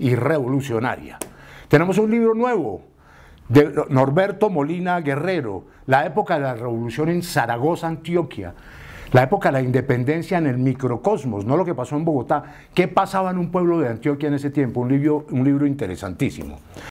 y revolucionaria. Tenemos un libro nuevo de Norberto Molina Guerrero, La época de la revolución en Zaragoza, Antioquia, la época de la independencia en el microcosmos, no lo que pasó en Bogotá, qué pasaba en un pueblo de Antioquia en ese tiempo, un libro, un libro interesantísimo.